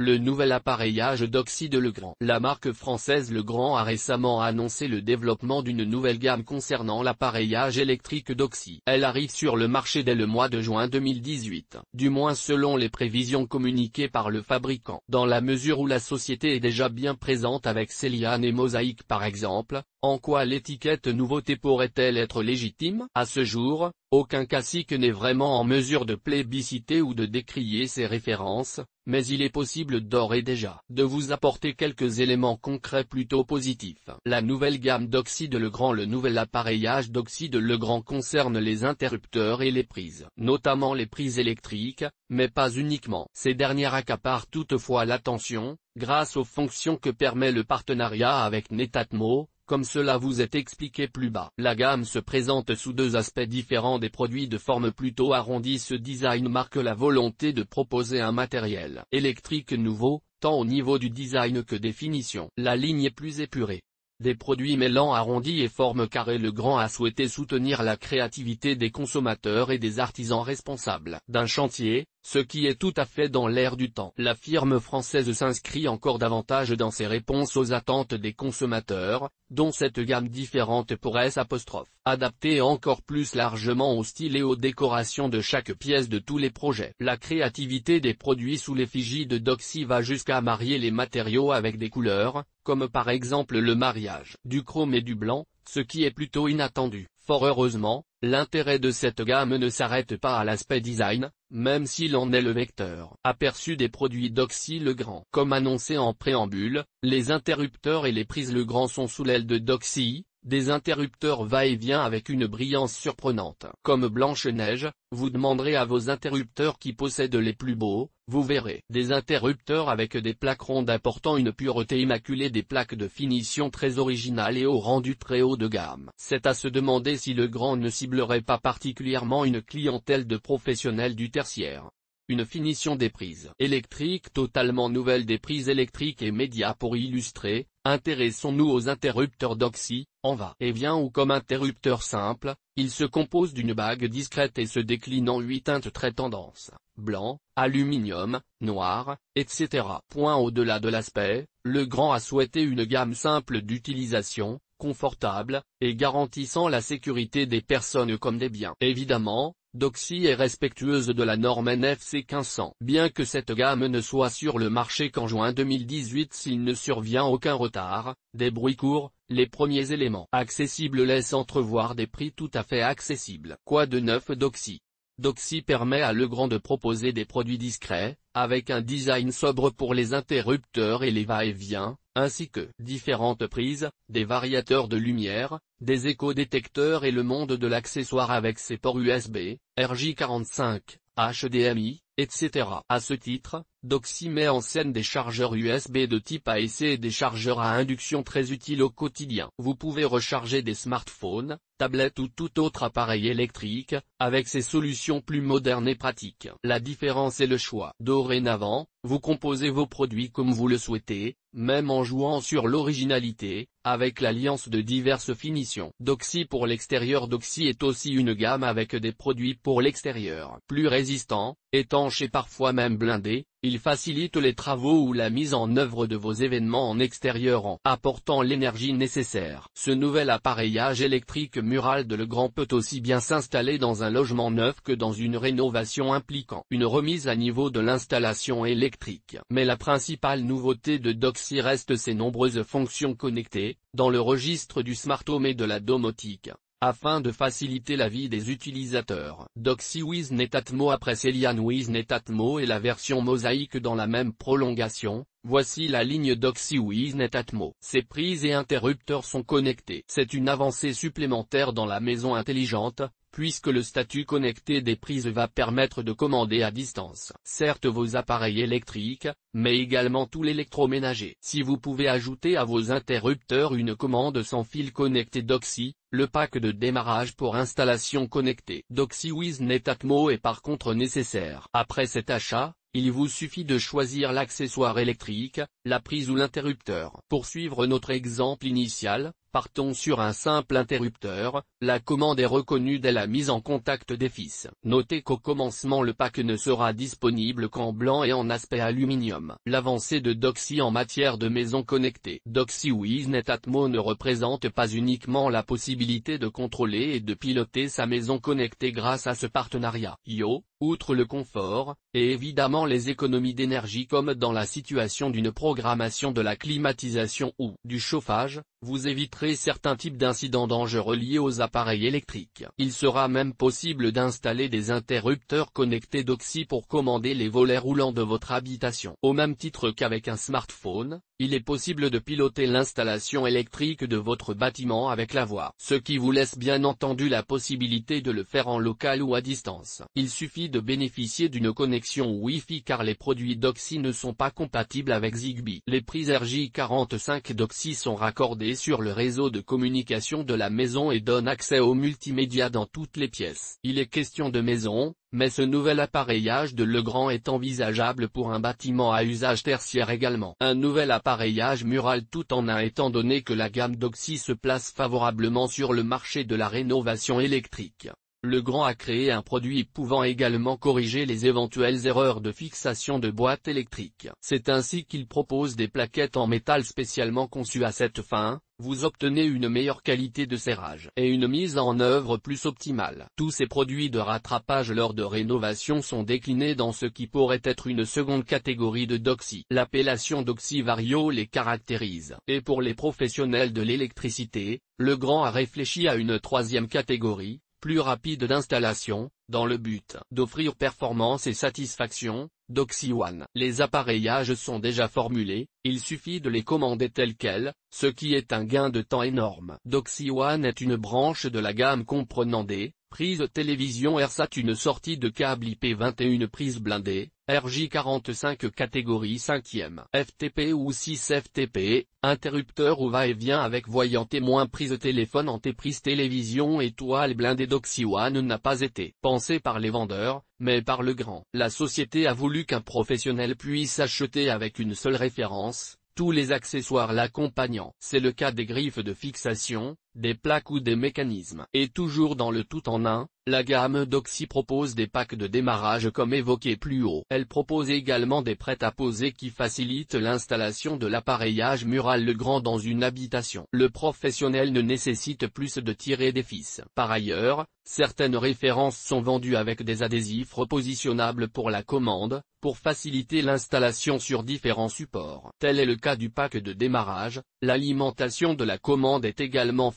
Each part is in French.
le nouvel appareillage d'oxyde Legrand. La marque française Legrand a récemment annoncé le développement d'une nouvelle gamme concernant l'appareillage électrique d'oxy. Elle arrive sur le marché dès le mois de juin 2018, du moins selon les prévisions communiquées par le fabricant. Dans la mesure où la société est déjà bien présente avec Céliane et Mosaïque par exemple, en quoi l'étiquette nouveauté pourrait-elle être légitime À ce jour, aucun cacique n'est vraiment en mesure de plébisciter ou de décrier ces références, mais il est possible d'ores et déjà de vous apporter quelques éléments concrets plutôt positifs. La nouvelle gamme d'oxyde Legrand Le nouvel appareillage d'oxyde Legrand concerne les interrupteurs et les prises, notamment les prises électriques, mais pas uniquement. Ces dernières accaparent toutefois l'attention, grâce aux fonctions que permet le partenariat avec Netatmo, comme cela vous est expliqué plus bas. La gamme se présente sous deux aspects différents des produits de forme plutôt arrondie. Ce design marque la volonté de proposer un matériel électrique nouveau, tant au niveau du design que des finitions. La ligne est plus épurée, des produits mêlant arrondis et formes carrées Grand a souhaité soutenir la créativité des consommateurs et des artisans responsables d'un chantier, ce qui est tout à fait dans l'air du temps. La firme française s'inscrit encore davantage dans ses réponses aux attentes des consommateurs, dont cette gamme différente pourrait s'apostrophe adapté encore plus largement au style et aux décorations de chaque pièce de tous les projets. La créativité des produits sous l'effigie de Doxy va jusqu'à marier les matériaux avec des couleurs, comme par exemple le mariage du chrome et du blanc, ce qui est plutôt inattendu. Fort heureusement, l'intérêt de cette gamme ne s'arrête pas à l'aspect design, même s'il en est le vecteur. Aperçu des produits Doxy Grand. Comme annoncé en préambule, les interrupteurs et les prises le grand sont sous l'aile de Doxy, des interrupteurs va-et-vient avec une brillance surprenante. Comme Blanche-Neige, vous demanderez à vos interrupteurs qui possèdent les plus beaux, vous verrez. Des interrupteurs avec des plaques rondes apportant une pureté immaculée des plaques de finition très originales et au rendu très haut de gamme. C'est à se demander si le grand ne ciblerait pas particulièrement une clientèle de professionnels du tertiaire une finition des prises électriques totalement nouvelle des prises électriques et médias pour illustrer, intéressons-nous aux interrupteurs d'oxy, en va et vient ou comme interrupteur simple, il se compose d'une bague discrète et se décline en huit teintes très tendances, blanc, aluminium, noir, etc. Point au-delà de l'aspect, le Grand a souhaité une gamme simple d'utilisation, confortable, et garantissant la sécurité des personnes comme des biens. Évidemment, Doxy est respectueuse de la norme NFC 1500. Bien que cette gamme ne soit sur le marché qu'en juin 2018 s'il ne survient aucun retard, des bruits courts, les premiers éléments accessibles laissent entrevoir des prix tout à fait accessibles. Quoi de neuf Doxy Doxy permet à Legrand de proposer des produits discrets, avec un design sobre pour les interrupteurs et les va-et-vient, ainsi que différentes prises, des variateurs de lumière, des éco-détecteurs et le monde de l'accessoire avec ses ports USB, RJ45, HDMI, etc. À ce titre, Doxy met en scène des chargeurs USB de type A et des chargeurs à induction très utiles au quotidien. Vous pouvez recharger des smartphones, tablettes ou tout autre appareil électrique, avec ces solutions plus modernes et pratiques. La différence est le choix. Dorénavant, vous composez vos produits comme vous le souhaitez, même en jouant sur l'originalité, avec l'alliance de diverses finitions. Doxy pour l'extérieur Doxy est aussi une gamme avec des produits pour l'extérieur, plus résistants, étanches et parfois même blindés, il facilite les travaux ou la mise en œuvre de vos événements en extérieur en apportant l'énergie nécessaire. Ce nouvel appareillage électrique mural de Legrand peut aussi bien s'installer dans un logement neuf que dans une rénovation impliquant une remise à niveau de l'installation électrique. Mais la principale nouveauté de Doxy reste ses nombreuses fonctions connectées, dans le registre du smart home et de la domotique afin de faciliter la vie des utilisateurs. DoxyWiz Netatmo après CelianWiz Netatmo et la version mosaïque dans la même prolongation, voici la ligne DoxyWiz Netatmo. Ses prises et interrupteurs sont connectés. C'est une avancée supplémentaire dans la maison intelligente, puisque le statut connecté des prises va permettre de commander à distance. Certes vos appareils électriques, mais également tout l'électroménager. Si vous pouvez ajouter à vos interrupteurs une commande sans fil connecté Doxy, le pack de démarrage pour installation connectée Doxy with Netatmo est par contre nécessaire. Après cet achat, il vous suffit de choisir l'accessoire électrique, la prise ou l'interrupteur. Pour suivre notre exemple initial, Partons sur un simple interrupteur, la commande est reconnue dès la mise en contact des fils. Notez qu'au commencement le pack ne sera disponible qu'en blanc et en aspect aluminium. L'avancée de Doxy en matière de maison connectée. Doxy WizNet Atmo ne représente pas uniquement la possibilité de contrôler et de piloter sa maison connectée grâce à ce partenariat. Yo, outre le confort, et évidemment les économies d'énergie comme dans la situation d'une programmation de la climatisation ou du chauffage, vous éviterez certains types d'incidents dangereux liés aux appareils électriques. Il sera même possible d'installer des interrupteurs connectés d'Oxy pour commander les volets roulants de votre habitation. Au même titre qu'avec un smartphone, il est possible de piloter l'installation électrique de votre bâtiment avec la voix, ce qui vous laisse bien entendu la possibilité de le faire en local ou à distance. Il suffit de bénéficier d'une connexion Wi-Fi car les produits Doxy ne sont pas compatibles avec Zigbee. Les prises RJ45 Doxy sont raccordées sur le réseau de communication de la maison et donnent accès aux multimédia dans toutes les pièces. Il est question de maison, mais ce nouvel appareillage de Legrand est envisageable pour un bâtiment à usage tertiaire également. Un nouvel appareillage mural tout en un étant donné que la gamme d'Oxy se place favorablement sur le marché de la rénovation électrique. Le Grand a créé un produit pouvant également corriger les éventuelles erreurs de fixation de boîtes électriques. C'est ainsi qu'il propose des plaquettes en métal spécialement conçues à cette fin, vous obtenez une meilleure qualité de serrage et une mise en œuvre plus optimale. Tous ces produits de rattrapage lors de rénovation sont déclinés dans ce qui pourrait être une seconde catégorie de doxy. L'appellation doxy vario les caractérise. Et pour les professionnels de l'électricité, Grand a réfléchi à une troisième catégorie, plus rapide d'installation, dans le but d'offrir performance et satisfaction, d'OxyOne. Les appareillages sont déjà formulés, il suffit de les commander tels quels, ce qui est un gain de temps énorme. DoxyOne est une branche de la gamme comprenant des prises télévision RSAT, une sortie de câble IP21 prise blindée, RJ45 catégorie 5e, FTP ou 6 FTP, interrupteur ou va-et-vient avec voyant témoin prise téléphone antéprise télévision étoile blindée d'Oxyone n'a pas été pensé par les vendeurs, mais par le grand. La société a voulu qu'un professionnel puisse acheter avec une seule référence, tous les accessoires l'accompagnant. C'est le cas des griffes de fixation, des plaques ou des mécanismes. Et toujours dans le tout en un, la gamme Doxy propose des packs de démarrage comme évoqué plus haut. Elle propose également des prêts-à-poser qui facilitent l'installation de l'appareillage mural le grand dans une habitation. Le professionnel ne nécessite plus de tirer des fils. Par ailleurs, certaines références sont vendues avec des adhésifs repositionnables pour la commande, pour faciliter l'installation sur différents supports. Tel est le cas du pack de démarrage, l'alimentation de la commande est également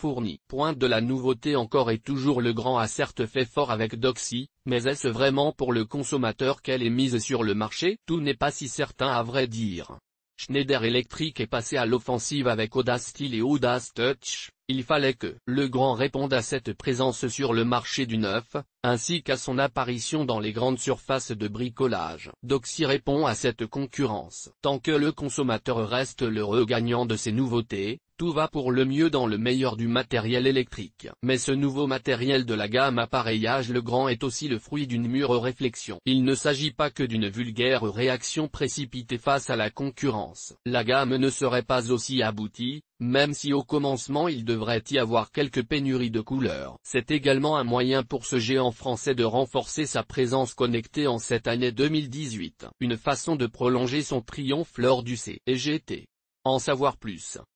Point de la nouveauté encore et toujours le grand a certes fait fort avec Doxy, mais est-ce vraiment pour le consommateur qu'elle est mise sur le marché Tout n'est pas si certain à vrai dire. Schneider Electric est passé à l'offensive avec Audace Steel et Audace Touch, il fallait que le grand réponde à cette présence sur le marché du neuf, ainsi qu'à son apparition dans les grandes surfaces de bricolage. Doxy répond à cette concurrence. Tant que le consommateur reste le gagnant de ces nouveautés, tout va pour le mieux dans le meilleur du matériel électrique. Mais ce nouveau matériel de la gamme appareillage le grand est aussi le fruit d'une mûre réflexion. Il ne s'agit pas que d'une vulgaire réaction précipitée face à la concurrence. La gamme ne serait pas aussi aboutie, même si au commencement il devrait y avoir quelques pénuries de couleurs. C'est également un moyen pour ce géant français de renforcer sa présence connectée en cette année 2018. Une façon de prolonger son triomphe lors du CEGT. En savoir plus